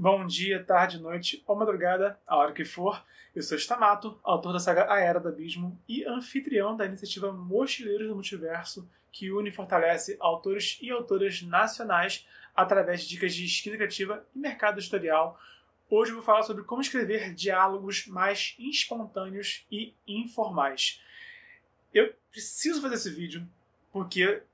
Bom dia, tarde, noite ou madrugada, a hora que for. Eu sou Stamato, autor da saga A Era do Abismo e anfitrião da iniciativa Mochileiros do Multiverso, que une e fortalece autores e autoras nacionais através de dicas de escrita criativa e mercado editorial. Hoje eu vou falar sobre como escrever diálogos mais espontâneos e informais. Eu preciso fazer esse vídeo porque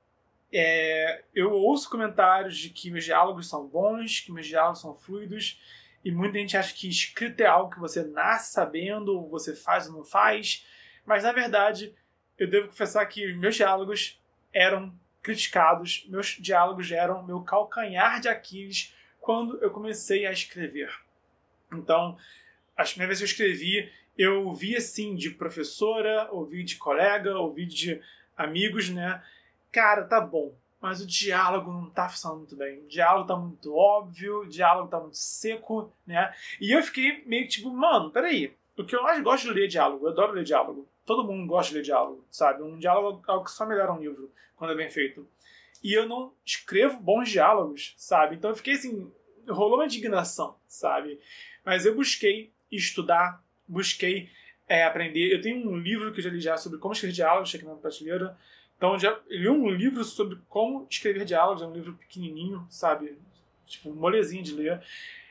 é, eu ouço comentários de que meus diálogos são bons, que meus diálogos são fluidos, e muita gente acha que escrito é algo que você nasce sabendo, ou você faz ou não faz, mas na verdade eu devo confessar que meus diálogos eram criticados, meus diálogos eram meu calcanhar de Aquiles quando eu comecei a escrever. Então, as primeiras vezes que eu escrevi, eu ouvi assim de professora, ouvi de colega, ouvi de amigos, né? cara, tá bom, mas o diálogo não tá funcionando muito bem. O diálogo tá muito óbvio, o diálogo tá muito seco, né? E eu fiquei meio tipo, mano, peraí. O que eu mais gosto de ler é diálogo, eu adoro ler diálogo. Todo mundo gosta de ler diálogo, sabe? Um diálogo é algo que só melhora um livro quando é bem feito. E eu não escrevo bons diálogos, sabe? Então eu fiquei assim, rolou uma indignação, sabe? Mas eu busquei estudar, busquei é, aprender. Eu tenho um livro que eu já li já sobre como escrever diálogos, aqui na prateleira. Então, já li um livro sobre como escrever diálogos, é um livro pequenininho, sabe? Tipo, molezinho de ler.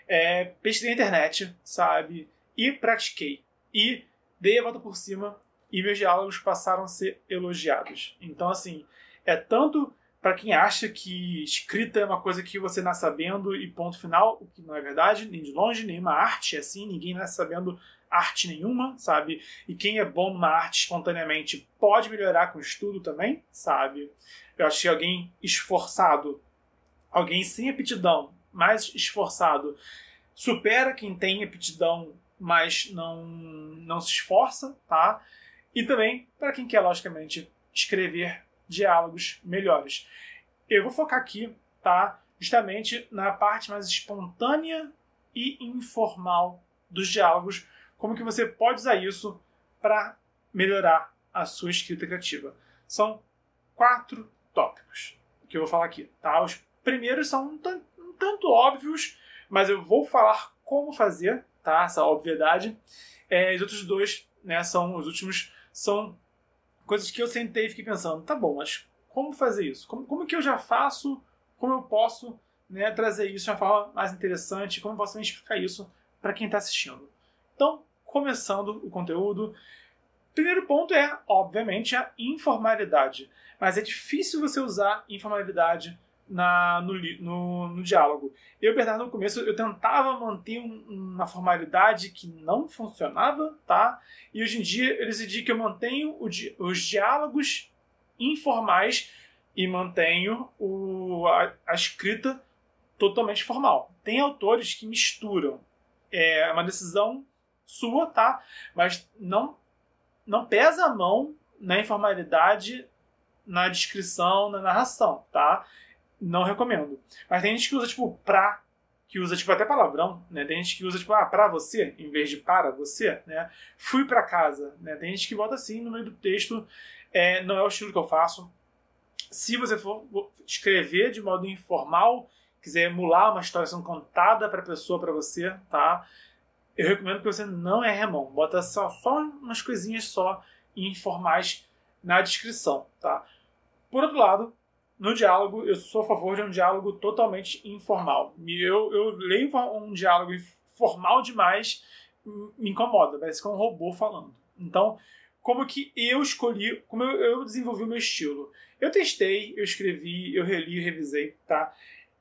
É, pesquisei na internet, sabe? E pratiquei. E dei a volta por cima e meus diálogos passaram a ser elogiados. Então, assim, é tanto para quem acha que escrita é uma coisa que você nasce sabendo e ponto final, o que não é verdade, nem de longe, nenhuma arte é assim, ninguém nasce sabendo arte nenhuma, sabe? E quem é bom numa arte espontaneamente pode melhorar com estudo também, sabe? Eu acho que alguém esforçado, alguém sem aptidão, mas esforçado, supera quem tem aptidão, mas não, não se esforça, tá? E também para quem quer, logicamente, escrever diálogos melhores. Eu vou focar aqui, tá? Justamente na parte mais espontânea e informal dos diálogos, como que você pode usar isso para melhorar a sua escrita criativa. São quatro tópicos que eu vou falar aqui, tá? Os primeiros são um tanto, um tanto óbvios, mas eu vou falar como fazer, tá? Essa obviedade. É, os outros dois, né, são os últimos, são coisas que eu sentei e fiquei pensando, tá bom, mas como fazer isso? Como, como que eu já faço? Como eu posso né, trazer isso de uma forma mais interessante? Como eu posso explicar isso para quem está assistindo? Então, começando o conteúdo. Primeiro ponto é, obviamente, a informalidade. Mas é difícil você usar informalidade na, no, no, no, diálogo. Eu, Bernardo, no começo, eu tentava manter uma formalidade que não funcionava, tá? E hoje em dia eu decidi que eu mantenho o, os diálogos informais e mantenho o, a, a, escrita totalmente formal. Tem autores que misturam. É uma decisão sua, tá? Mas não, não pesa a mão na informalidade, na descrição, na narração, tá? Não recomendo. Mas tem gente que usa, tipo, pra, que usa, tipo, até palavrão, né? Tem gente que usa, tipo, ah, pra você, em vez de para você, né? Fui pra casa, né? Tem gente que bota assim no meio do texto, é, não é o estilo que eu faço. Se você for escrever de modo informal, quiser emular uma história sendo contada para pessoa, para você, tá? eu recomendo que você não erre a mão. Bota só, só umas coisinhas só informais na descrição, tá? Por outro lado, no diálogo, eu sou a favor de um diálogo totalmente informal. Eu, eu leio um diálogo formal demais, me incomoda, parece que é um robô falando. Então, como que eu escolhi, como eu, eu desenvolvi o meu estilo? Eu testei, eu escrevi, eu reli, revisei, tá?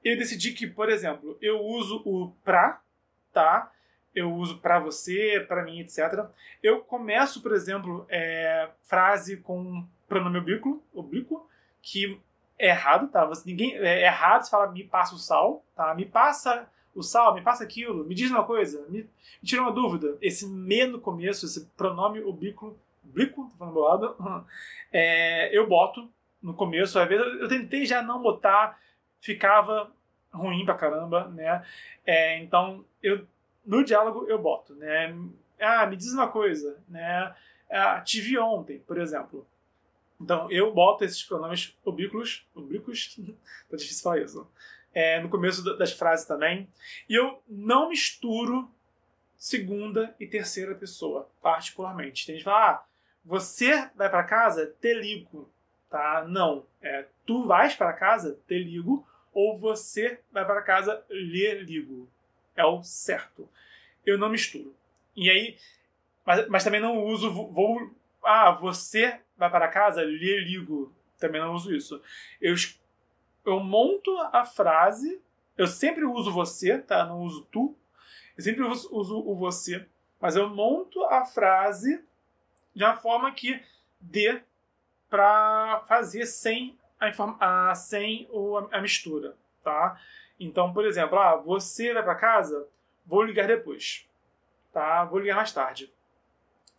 Eu decidi que, por exemplo, eu uso o pra, tá? eu uso para você, para mim, etc. Eu começo, por exemplo, é, frase com pronome oblíquo, oblíquo que é errado, tá? Você, ninguém, é, é errado se falar me passa o sal, tá? Me passa o sal, me passa aquilo, me diz uma coisa, me, me tira uma dúvida. Esse me no começo, esse pronome oblíquo, oblíquo, tô falando bolado, é, eu boto no começo. Às vezes eu tentei já não botar, ficava ruim pra caramba, né? É, então eu no diálogo eu boto, né? Ah, me diz uma coisa, né? Ah, tive ontem, por exemplo. Então, eu boto esses pronomes oblíquos, oblíquos, tá difícil falar isso, é, no começo das frases também. E eu não misturo segunda e terceira pessoa, particularmente. Tem gente que fala, ah, você vai para casa, te ligo, tá? Não, é, tu vais para casa, te ligo, ou você vai para casa, lhe ligo, é o certo. Eu não misturo. E aí, mas, mas também não uso, vou, ah, você vai para casa, lhe ligo. Também não uso isso. Eu, eu monto a frase, eu sempre uso você, tá? Não uso tu. Eu sempre uso, uso o você, mas eu monto a frase de uma forma que dê para fazer sem a, sem o, a mistura, tá? Então, por exemplo, ah, você vai para casa, vou ligar depois. Tá? Vou ligar mais tarde.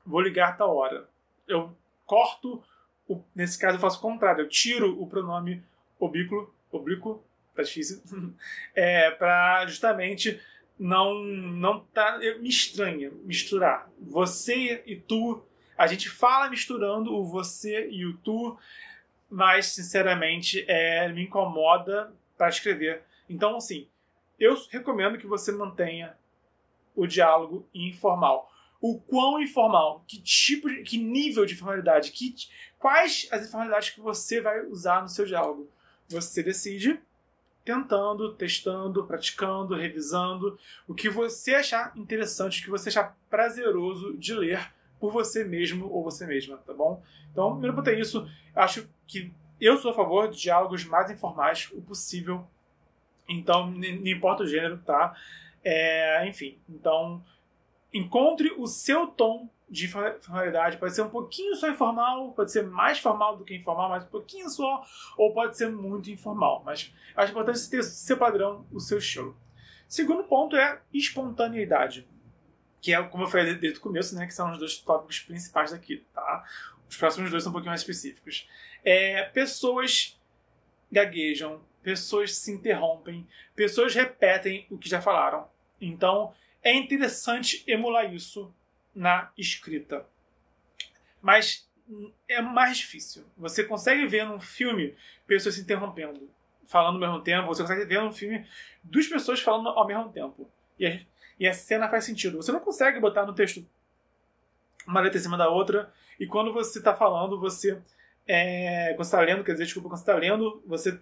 Vou ligar tal hora. Eu corto, o, nesse caso eu faço o contrário, eu tiro o pronome oblíquo, tá difícil, é, para justamente não não tá me estranha misturar você e tu a gente fala misturando o você e o tu mas sinceramente é, me incomoda para escrever então, assim, eu recomendo que você mantenha o diálogo informal. O quão informal, que tipo, de, que nível de informalidade, que, quais as informalidades que você vai usar no seu diálogo. Você decide tentando, testando, praticando, revisando, o que você achar interessante, o que você achar prazeroso de ler por você mesmo ou você mesma, tá bom? Então, primeiro ponto é isso. Acho que eu sou a favor de diálogos mais informais o possível então, não importa o gênero, tá? É, enfim, então encontre o seu tom de formalidade. Pode ser um pouquinho só informal, pode ser mais formal do que informal, mas um pouquinho só, ou pode ser muito informal. Mas acho importante ter o seu padrão, o seu show Segundo ponto é espontaneidade, que é, como eu falei desde o começo, né, que são os dois tópicos principais daqui, tá? Os próximos dois são um pouquinho mais específicos. É, pessoas gaguejam, pessoas se interrompem, pessoas repetem o que já falaram. Então é interessante emular isso na escrita. Mas hum, é mais difícil. Você consegue ver num filme pessoas se interrompendo, falando ao mesmo tempo, você consegue ver num filme duas pessoas falando ao mesmo tempo. E a, e a cena faz sentido. Você não consegue botar no texto uma letra em cima da outra, e quando você está falando, você. É, quando você está lendo, quer dizer, desculpa, quando você está lendo, você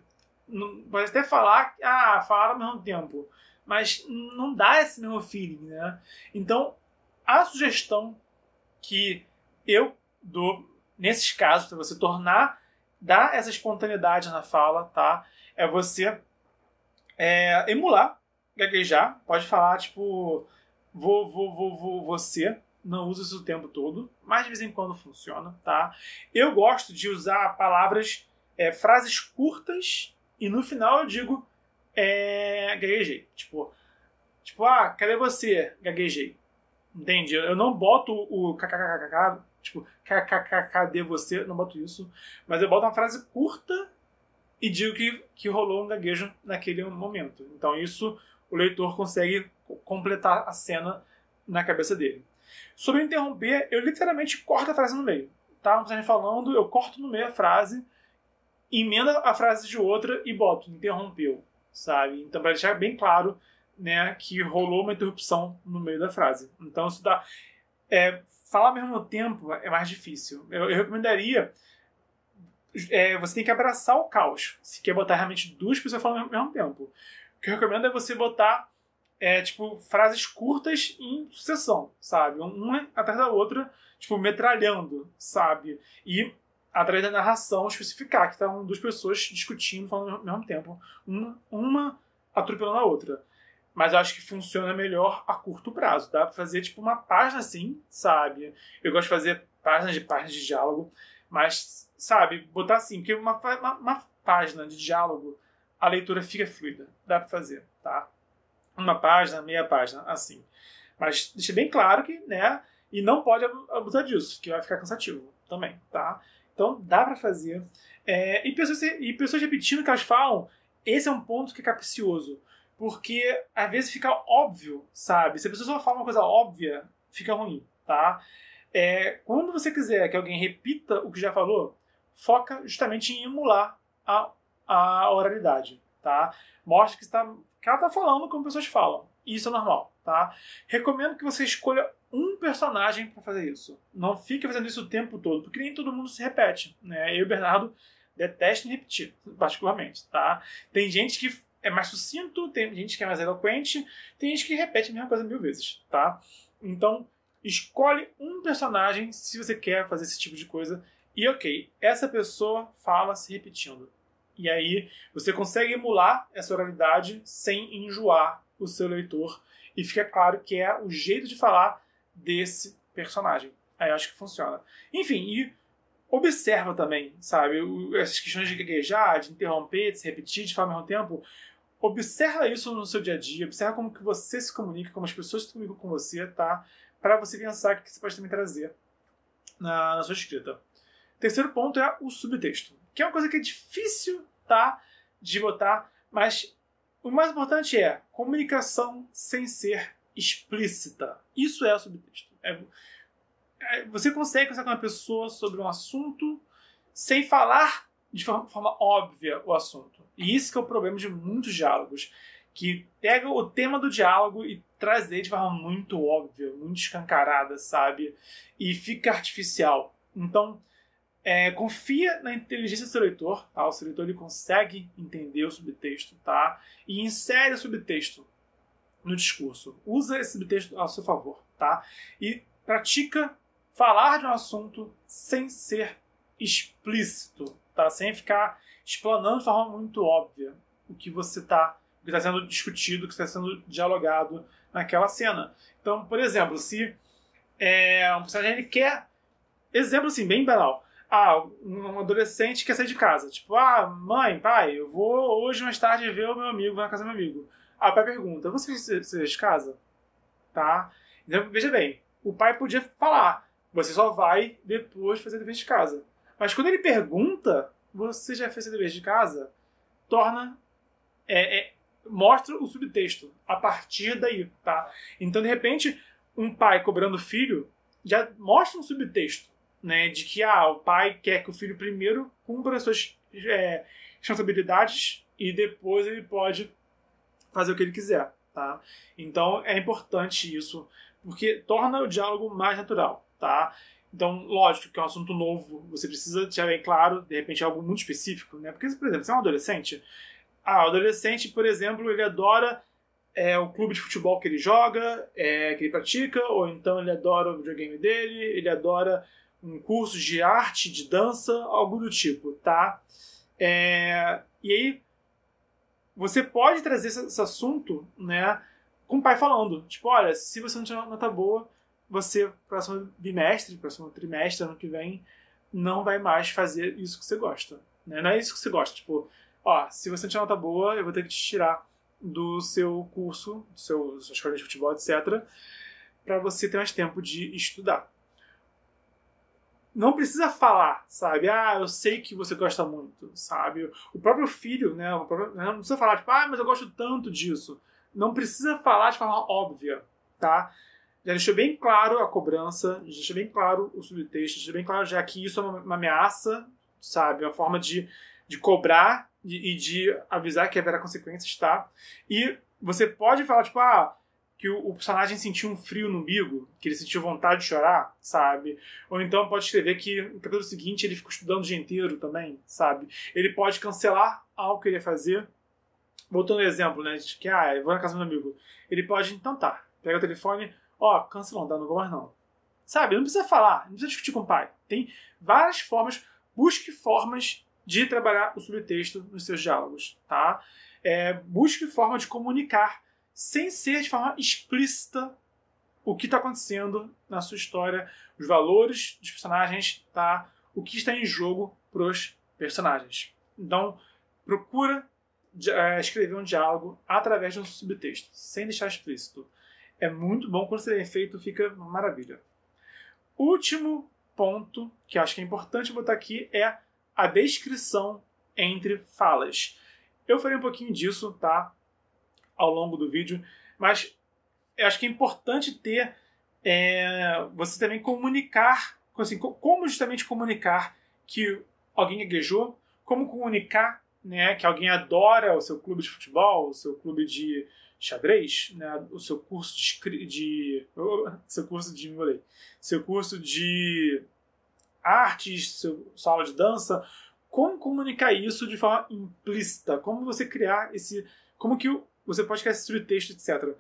pode até falar, ah, falaram ao mesmo tempo, mas não dá esse mesmo feeling, né? Então, a sugestão que eu dou nesses casos para você tornar dar essa espontaneidade na fala, tá? É você é, emular, gaguejar, pode falar tipo vou, vou, vou, vou, você, não usa isso o tempo todo, mas de vez em quando funciona, tá? Eu gosto de usar palavras, é, frases curtas e no final eu digo, é, gaguejei. Tipo, tipo, ah, cadê você? Gaguejei. Entende? Eu não boto o kkkkk, tipo, kkkk você, não boto isso. Mas eu boto uma frase curta e digo que, que rolou um gaguejo naquele momento. Então isso o leitor consegue completar a cena na cabeça dele. Sobre interromper, eu literalmente corto a frase no meio. Tá? Não precisa falando, eu corto no meio a frase emenda a frase de outra e bota interrompeu, sabe? Então, para deixar bem claro, né, que rolou uma interrupção no meio da frase. Então, isso dá. É, falar ao mesmo tempo é mais difícil. Eu, eu recomendaria. É, você tem que abraçar o caos. Se quer botar realmente duas pessoas falando ao mesmo tempo. O que eu recomendo é você botar é, tipo, frases curtas em sucessão, sabe? Uma atrás da outra, tipo, metralhando, sabe? E através da narração especificar que estão tá duas pessoas discutindo, falando ao mesmo tempo, uma, uma atropelando a outra. Mas eu acho que funciona melhor a curto prazo. Dá para fazer tipo uma página assim, sabe? Eu gosto de fazer páginas de páginas de diálogo, mas, sabe, botar assim, porque uma, uma, uma página de diálogo, a leitura fica fluida. Dá para fazer, tá? Uma página, meia página, assim. Mas deixa bem claro que, né? E não pode abusar disso, que vai ficar cansativo também, tá? Então dá para fazer. É, e, pessoas, e pessoas repetindo o que elas falam, esse é um ponto que é capcioso. Porque às vezes fica óbvio, sabe? Se a pessoa só fala uma coisa óbvia, fica ruim, tá? É, quando você quiser que alguém repita o que já falou, foca justamente em emular a, a oralidade, tá? Mostra que, está, que ela está falando como pessoas falam. Isso é normal, tá? Recomendo que você escolha um personagem para fazer isso. Não fica fazendo isso o tempo todo, porque nem todo mundo se repete, né? Eu e o Bernardo detesto repetir, particularmente, tá? Tem gente que é mais sucinto, tem gente que é mais eloquente, tem gente que repete a mesma coisa mil vezes, tá? Então, escolhe um personagem se você quer fazer esse tipo de coisa e ok, essa pessoa fala se repetindo. E aí você consegue emular essa oralidade sem enjoar o seu leitor e fica claro que é o jeito de falar desse personagem. Aí eu acho que funciona. Enfim, e observa também, sabe? Essas questões de gaguejar, de interromper, de se repetir, de falar ao mesmo tempo. Observa isso no seu dia a dia, observa como que você se comunica, como as pessoas se comunicam com você, tá? Para você pensar o que você pode também trazer na, na sua escrita. Terceiro ponto é o subtexto, que é uma coisa que é difícil, tá? De botar, mas o mais importante é comunicação sem ser explícita. Isso é o subtexto. É, é, você consegue conversar com uma pessoa sobre um assunto sem falar de forma, forma óbvia o assunto. E isso que é o problema de muitos diálogos, que pega o tema do diálogo e traz ele de forma muito óbvia, muito escancarada, sabe? E fica artificial. Então, é, confia na inteligência do seu leitor, tá? O seu leitor ele consegue entender o subtexto, tá? E insere o subtexto no discurso. Usa esse subtexto a seu favor, tá? E pratica falar de um assunto sem ser explícito, tá? Sem ficar explanando de forma muito óbvia o que você está o que está sendo discutido, o que está sendo dialogado naquela cena. Então, por exemplo, se é, um personagem ele quer. Exemplo assim, bem banal. Ah, um adolescente quer sair de casa. Tipo, ah, mãe, pai, eu vou hoje mais tarde ver o meu amigo, vou na casa do meu amigo. Ah, a pai pergunta: você precisa de casa? Tá? Então, veja bem, o pai podia falar: você só vai depois fazer dever de casa. Mas quando ele pergunta: você já fez seu dever de casa? Torna. É, é, mostra o subtexto a partir daí, tá? Então, de repente, um pai cobrando o filho já mostra um subtexto, né? De que ah, o pai quer que o filho primeiro cumpra suas é, responsabilidades e depois ele pode fazer o que ele quiser, tá? Então é importante isso, porque torna o diálogo mais natural, tá? Então, lógico que é um assunto novo, você precisa deixar bem claro, de repente, algo muito específico, né? Porque, por exemplo, você é um adolescente, ah, o adolescente, por exemplo, ele adora é, o clube de futebol que ele joga, é, que ele pratica, ou então ele adora o videogame dele, ele adora um curso de arte, de dança, algo do tipo, tá? É, e aí, você pode trazer esse, assunto, né, com o pai falando. Tipo, olha, se você não tiver nota boa, você, próximo bimestre, próximo trimestre, ano que vem, não vai mais fazer isso que você gosta. Né? Não é isso que você gosta. Tipo, ó, se você não tiver nota boa, eu vou ter que te tirar do seu curso, do seu, da escola de futebol, etc., para você ter mais tempo de estudar não precisa falar, sabe? Ah, eu sei que você gosta muito, sabe? O próprio filho, né? Próprio, né? não precisa falar, tipo, ah, mas eu gosto tanto disso. Não precisa falar de forma óbvia, tá? Já deixou bem claro a cobrança, já deixou bem claro o subtexto, deixou bem claro já que isso é uma, ameaça, sabe? Uma forma de, de cobrar e, e de avisar que haverá consequências, tá? E você pode falar, tipo, ah, que o, o, personagem sentiu um frio no umbigo, que ele sentiu vontade de chorar, sabe? Ou então pode escrever que no capítulo seguinte ele ficou estudando o dia inteiro também, sabe? Ele pode cancelar algo que ele ia fazer. Voltando ao exemplo, né? De que, ah, eu vou na casa do meu amigo. Ele pode, então tá, pega o telefone, ó, oh, cancelou, não dá, não vou mais não. Sabe? Não precisa falar, não precisa discutir com o pai. Tem várias formas, busque formas de trabalhar o subtexto nos seus diálogos, tá? É, busque forma de comunicar sem ser de forma explícita o que está acontecendo na sua história, os valores dos personagens, tá? o que está em jogo para os personagens. Então, procura é, escrever um diálogo através de um subtexto, sem deixar explícito. É muito bom, quando você tem feito, fica uma maravilha. Último ponto que acho que é importante botar aqui é a descrição entre falas. Eu falei um pouquinho disso, tá? ao longo do vídeo, mas eu acho que é importante ter é, você também comunicar, assim, como justamente comunicar que alguém gaguejou, como comunicar né, que alguém adora o seu clube de futebol, o seu clube de xadrez, né, o seu curso de, de seu curso de vôlei, seu curso de artes, seu, sua aula de dança, como comunicar isso de forma implícita, como você criar esse, como que você pode querer destruir texto, etc.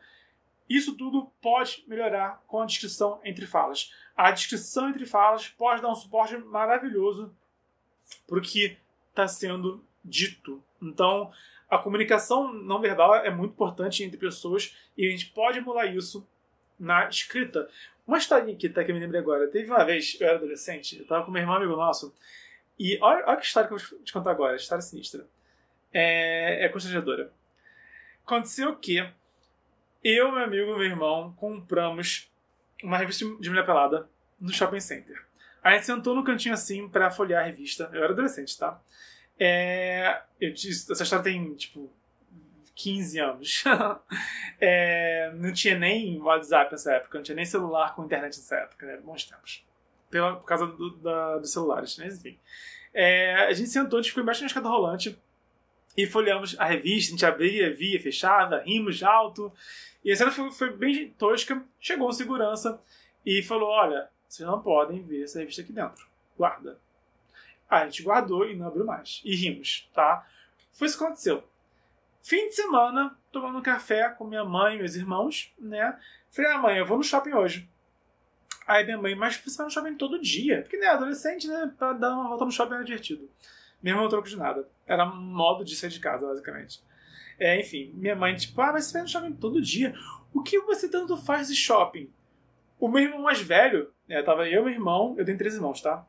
Isso tudo pode melhorar com a descrição entre falas. A descrição entre falas pode dar um suporte maravilhoso para o que está sendo dito. Então, a comunicação não verbal é muito importante entre pessoas e a gente pode emular isso na escrita. Uma historinha aqui, tá que eu me lembro agora. Teve uma vez, eu era adolescente, eu estava com meu irmão amigo nosso, e olha, olha que história que eu vou te contar agora, história sinistra. É, é constrangedora. Aconteceu que eu, meu amigo, meu irmão, compramos uma revista de mulher pelada no shopping center. A gente sentou no cantinho assim para folhear a revista. Eu era adolescente, tá? É, eu disse, essa história tem, tipo, 15 anos. é, não tinha nem WhatsApp nessa época, não tinha nem celular com internet nessa época, né? Bons tempos. Pela, por causa do, da, dos celulares, mas né? enfim. É, a gente sentou, a gente ficou embaixo de uma escada rolante e folheamos a revista, a gente abria, via, fechava, rimos alto. E a cena foi, foi bem tosca. Chegou um segurança e falou: Olha, vocês não podem ver essa revista aqui dentro. Guarda. a gente guardou e não abriu mais. E rimos, tá? Foi isso que aconteceu. Fim de semana, tomando um café com minha mãe e meus irmãos, né? Falei, ah, mãe, eu vou no shopping hoje. Aí minha mãe, mas você vai no shopping todo dia? Porque, né, adolescente, né? Pra dar uma volta no shopping é divertido mesmo a troco de nada. Era modo de sair de casa, basicamente. É, enfim, minha mãe, tipo, ah, mas você vai no shopping todo dia. O que você tanto faz de shopping? O meu irmão mais velho, né, tava eu e meu irmão, eu tenho três irmãos, tá?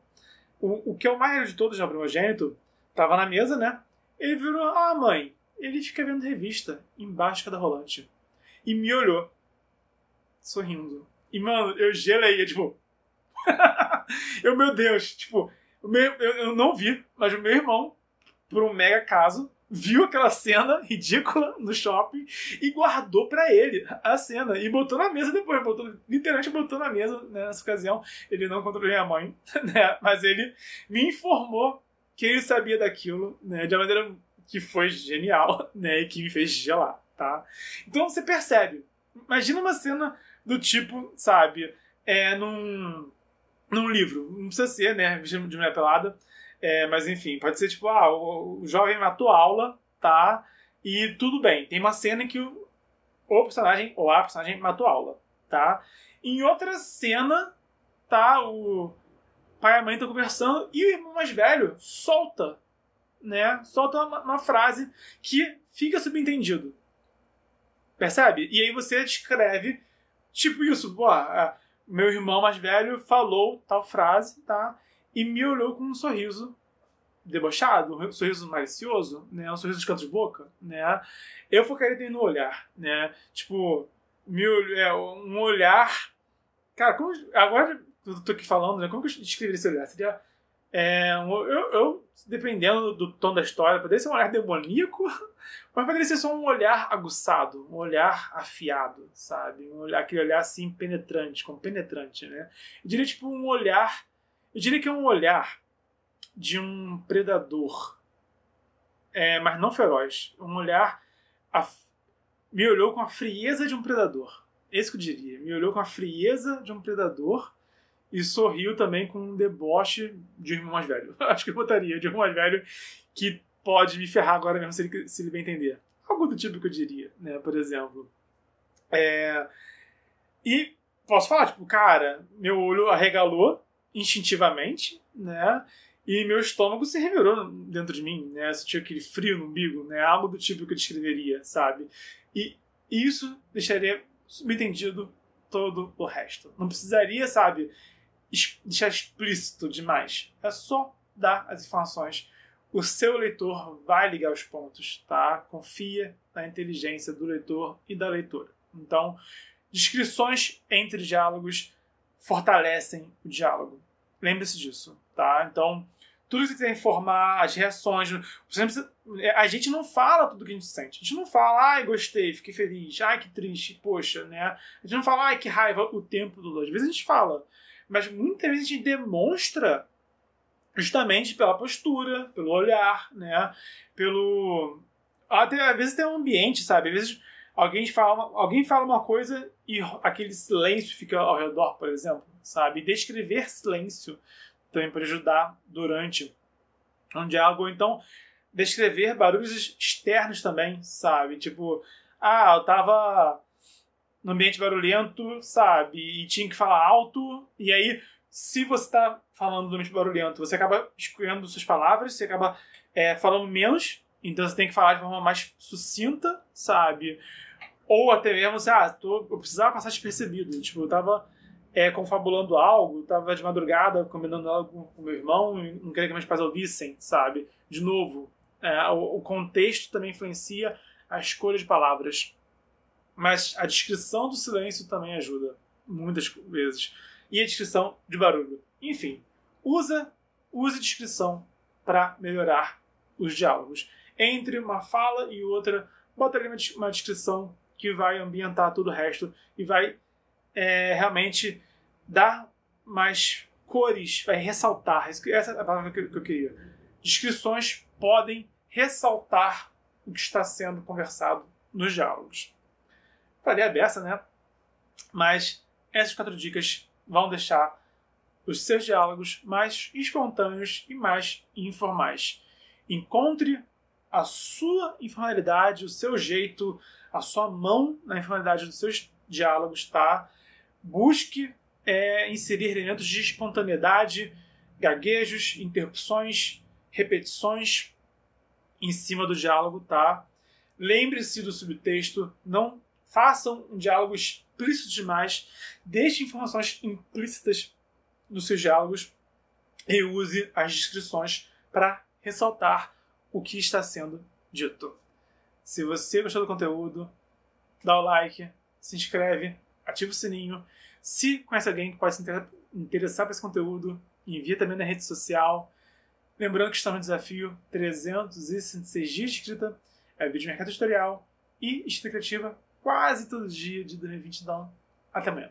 O, o que é o mais velho de todos, já primogênito, tava na mesa, né? Ele virou, ah, mãe, ele fica vendo revista embaixo da rolante. E me olhou, sorrindo. E, mano, eu gelei, eu, tipo. eu, meu Deus, tipo, eu, não vi, mas o meu irmão, por um mega caso, viu aquela cena ridícula no shopping e guardou para ele a cena e botou na mesa depois, botou, literalmente botou na mesa né, nessa ocasião. Ele não encontrou minha mãe, né, mas ele me informou que ele sabia daquilo, né, de uma maneira que foi genial, né, e que me fez gelar, tá? Então você percebe, imagina uma cena do tipo, sabe, é num num livro. Não precisa ser, né? Vestido de mulher pelada. É, mas enfim, pode ser tipo, ah, o, o jovem matou a aula, tá? E tudo bem. Tem uma cena em que o, o personagem ou a personagem matou a aula, tá? Em outra cena, tá? O pai e a mãe estão conversando e o irmão mais velho solta, né? Solta uma, uma frase que fica subentendido. Percebe? E aí você descreve, tipo isso, pô, a, meu irmão mais velho falou tal frase, tá? E me olhou com um sorriso debochado, um sorriso malicioso, né? Um sorriso de canto de boca, né? Eu focaria no olhar, né? Tipo, me, é, um olhar... Cara, como, agora eu tô aqui falando, né? Como que eu descreveria esse olhar? Seria é, eu, eu, dependendo do tom da história, poderia ser um olhar demoníaco, mas poderia ser só um olhar aguçado, um olhar afiado, sabe? Um olhar, aquele olhar assim penetrante, como penetrante, né? Eu diria tipo um olhar. Eu diria que é um olhar de um predador, é, mas não feroz. Um olhar. me olhou com a frieza de um predador. Esse é que eu diria. Me olhou com a frieza de um predador e sorriu também com um deboche de irmão mais velho. Acho que eu botaria de irmão mais velho que pode me ferrar agora mesmo se ele, se ele bem entender. Algo do tipo que eu diria, né? Por exemplo. É... E posso falar, tipo, cara, meu olho arregalou instintivamente, né? E meu estômago se revirou dentro de mim, né? Sentiu aquele frio no umbigo, né? Algo do tipo que eu descreveria, sabe? E isso deixaria subentendido todo o resto. Não precisaria, sabe, deixar explícito demais. É só dar as informações. O seu leitor vai ligar os pontos, tá? Confia na inteligência do leitor e da leitora. Então, descrições entre diálogos fortalecem o diálogo. Lembre-se disso, tá? Então, tudo que você tem que informar, as reações. Precisa, é, a gente não fala tudo que a gente sente. A gente não fala, ai, gostei, fiquei feliz, ai, que triste, poxa, né? A gente não fala, ai, que raiva o tempo todo. Às vezes a gente fala mas muitas vezes a gente demonstra justamente pela postura, pelo olhar, né? Pelo até às vezes tem um ambiente, sabe? Às vezes alguém fala uma, alguém fala uma coisa e aquele silêncio fica ao redor, por exemplo, sabe? Descrever silêncio também para ajudar durante um diálogo, ou então descrever barulhos externos também, sabe? Tipo, ah, eu tava no ambiente barulhento, sabe? E tinha que falar alto. E aí, se você tá falando no ambiente barulhento, você acaba escolhendo suas palavras, você acaba é, falando menos. Então você tem que falar de forma mais sucinta, sabe? Ou até mesmo, sei ah, tô, eu precisava passar despercebido. Tipo, eu tava é, confabulando algo, tava de madrugada combinando algo com meu irmão, não queria que meus pais ouvissem, sabe? De novo, é, o, o contexto também influencia a escolha de palavras. Mas a descrição do silêncio também ajuda, muitas vezes. E a descrição de barulho. Enfim, usa, use descrição para melhorar os diálogos. Entre uma fala e outra, bota ali uma descrição que vai ambientar todo o resto e vai é, realmente dar mais cores, vai ressaltar. Essa é a palavra que eu queria. Descrições podem ressaltar o que está sendo conversado nos diálogos para a beça, né? Mas essas quatro dicas vão deixar os seus diálogos mais espontâneos e mais informais. Encontre a sua informalidade, o seu jeito, a sua mão na informalidade dos seus diálogos, tá? Busque é, inserir elementos de espontaneidade, gaguejos, interrupções, repetições em cima do diálogo, tá? Lembre-se do subtexto, não façam um diálogo explícito demais, deixe informações implícitas nos seus diálogos e use as descrições para ressaltar o que está sendo dito. Se você gostou do conteúdo, dá o like, se inscreve, ativa o sininho. Se conhece alguém que pode se interessar por esse conteúdo, envia também na rede social. Lembrando que estamos no desafio 366 dias de escrita, é vídeo mercado tutorial e escrita criativa quase todo dia de 2020 então, Até amanhã.